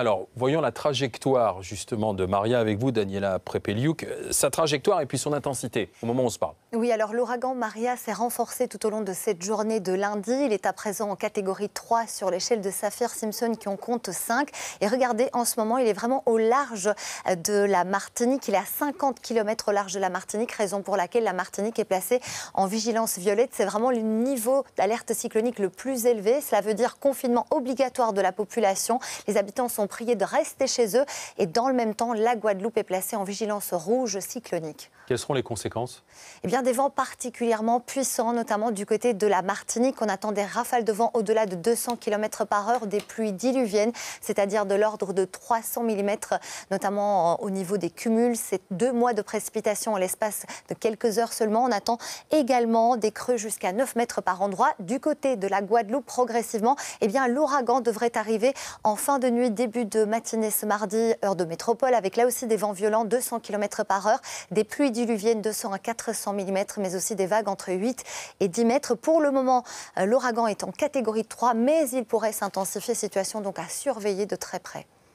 Alors, voyons la trajectoire justement de Maria avec vous, Daniela Prepeliuk, euh, sa trajectoire et puis son intensité au moment où on se parle. Oui, alors l'ouragan Maria s'est renforcé tout au long de cette journée de lundi. Il est à présent en catégorie 3 sur l'échelle de Saphir-Simpson qui en compte 5. Et regardez, en ce moment, il est vraiment au large euh, de la Martinique. Il est à 50 km au large de la Martinique, raison pour laquelle la Martinique est placée en vigilance violette. C'est vraiment le niveau d'alerte cyclonique le plus élevé. Cela veut dire confinement obligatoire de la population. Les habitants sont prier de rester chez eux. Et dans le même temps, la Guadeloupe est placée en vigilance rouge cyclonique. Quelles seront les conséquences Eh bien, des vents particulièrement puissants, notamment du côté de la Martinique. On attend des rafales de vent au-delà de 200 km par heure, des pluies diluviennes, c'est-à-dire de l'ordre de 300 mm, notamment euh, au niveau des cumuls. C'est deux mois de précipitations en l'espace de quelques heures seulement. On attend également des creux jusqu'à 9 mètres par endroit. Du côté de la Guadeloupe, progressivement, eh bien, l'ouragan devrait arriver en fin de nuit, début de matinée ce mardi, heure de métropole, avec là aussi des vents violents, 200 km par heure, des pluies diluviennes, 200 à 400 mm, mais aussi des vagues entre 8 et 10 mètres. Pour le moment, euh, l'ouragan est en catégorie 3, mais il pourrait s'intensifier. Situation donc à surveiller de très près.